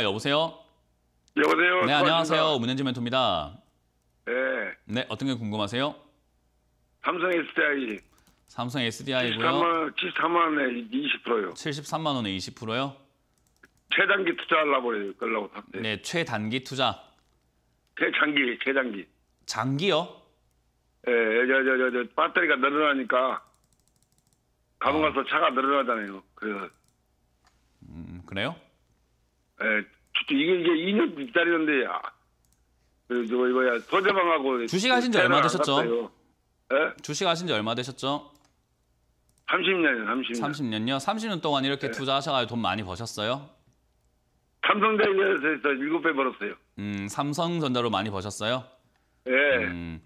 아, 여보세요? 여보세요. 네, 안녕하세요. 문현지 멘토입니다. 네. 네, 어떤 게 궁금하세요? 삼성 SDI. 삼성 SDI고요. 73만, 73만 원에 20%요. 73만 원에 20%요? 최단기 투자하려고 끌라고 샀대 네, 최단기 투자. 최장기, 최장기. 장기요? 네, 저, 저, 저, 저, 배터리가 늘어나니까 가면 아. 가서 차가 늘어나잖아요. 그래서. 음, 그래요? 예, 이게 이게 2년 기다리는데 아, 그, 뭐, 야. 그 이거야 도대방하고 주식 하신 지 얼마 되셨죠? 예? 주식 하신 지 얼마 되셨죠? 30년이요, 30년. 30년요? 30년 동안 이렇게 예. 투자하셔가지고 돈 많이 버셨어요? 삼성전자에서 7배 벌었어요. 음, 삼성전자로 많이 버셨어요? 예. 음,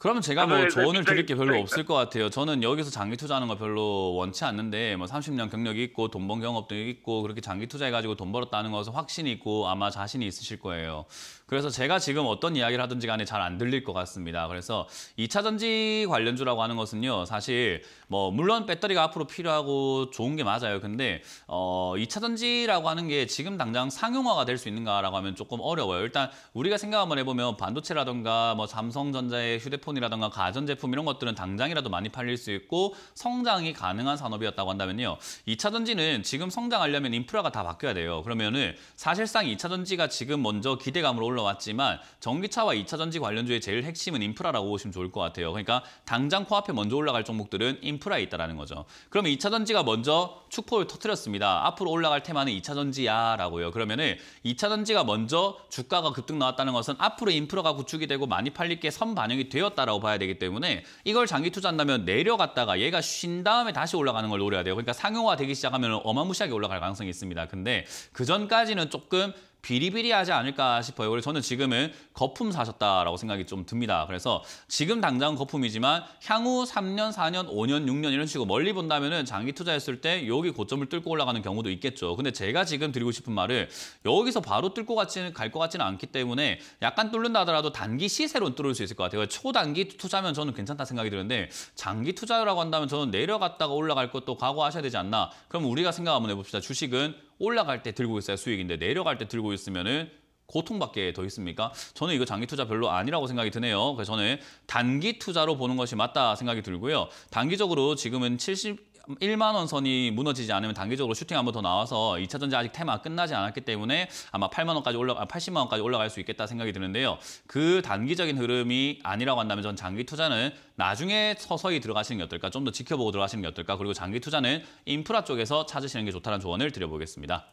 그러면 제가 뭐 아, 네, 네, 조언을 드릴 게 별로 없을 것 같아요. 저는 여기서 장기 투자하는 거 별로 원치 않는데 뭐 30년 경력이 있고 돈 번 경험도 있고 그렇게 장기 투자해가지고 돈 벌었다는 것은 확신이 있고 아마 자신이 있으실 거예요. 그래서 제가 지금 어떤 이야기를 하든지 간에 잘 안 들릴 것 같습니다. 그래서 2차 전지 관련주라고 하는 것은요. 사실 뭐 물론 배터리가 앞으로 필요하고 좋은 게 맞아요. 근데 어 2차 전지라고 하는 게 지금 당장 상용화가 될 수 있는가라고 하면 조금 어려워요. 일단 우리가 생각 한번 해보면 반도체라던가 뭐 삼성전자의 휴대폰 스마트폰이라든가 가전제품 이런 것들은 당장이라도 많이 팔릴 수 있고 성장이 가능한 산업이었다고 한다면요. 2차 전지는 지금 성장하려면 인프라가 다 바뀌어야 돼요. 그러면은 사실상 2차 전지가 지금 먼저 기대감으로 올라왔지만 전기차와 2차 전지 관련주의 제일 핵심은 인프라라고 보시면 좋을 것 같아요. 그러니까 당장 코앞에 먼저 올라갈 종목들은 인프라에 있다라는 거죠. 그럼 2차 전지가 먼저 축포를 터뜨렸습니다 앞으로 올라갈 테마는 2차 전지야라고요. 그러면은 2차 전지가 먼저 주가가 급등 나왔다는 것은 앞으로 인프라가 구축이 되고 많이 팔릴 게 선반영이 되었다. 올라갔다라고 봐야 되기 때문에 이걸 장기 투자한다면 내려갔다가 얘가 쉰 다음에 다시 올라가는 걸 노려야 돼요. 그러니까 상용화 되기 시작하면 어마무시하게 올라갈 가능성이 있습니다. 근데 그 전까지는 조금 비리비리하지 않을까 싶어요. 그래서 저는 지금은 거품 사셨다라고 생각이 좀 듭니다. 그래서 지금 당장 거품이지만 향후 3년, 4년, 5년, 6년 이런 식으로 멀리 본다면 은 장기 투자했을 때 여기 고점을 뚫고 올라가는 경우도 있겠죠. 근데 제가 지금 드리고 싶은 말을 여기서 바로 뚫고 갈 것 같지는 않기 때문에 약간 뚫는다 하더라도 단기 시세로 뚫을 수 있을 것 같아요. 초단기 투자면 저는 괜찮다 생각이 드는데 장기 투자라고 한다면 저는 내려갔다가 올라갈 것도 각오하셔야 되지 않나. 그럼 우리가 생각 한번 해봅시다. 주식은 올라갈 때 들고 있어야 수익인데 내려갈 때 들고 있으면은 고통밖에 더 있습니까? 저는 이거 장기 투자 별로 아니라고 생각이 드네요. 그래서 저는 단기 투자로 보는 것이 맞다 생각이 들고요. 단기적으로 지금은 70 1만 원 선이 무너지지 않으면 단기적으로 슈팅 한번 더 나와서 2차 전지 아직 테마가 끝나지 않았기 때문에 아마 8만 원까지 올라 80만 아, 원까지 올라갈 수 있겠다 생각이 드는데요. 그 단기적인 흐름이 아니라고 한다면 전 장기 투자는 나중에 서서히 들어가시는 게 어떨까? 좀 더 지켜보고 들어가시는 게 어떨까? 그리고 장기 투자는 인프라 쪽에서 찾으시는 게 좋다는 조언을 드려보겠습니다.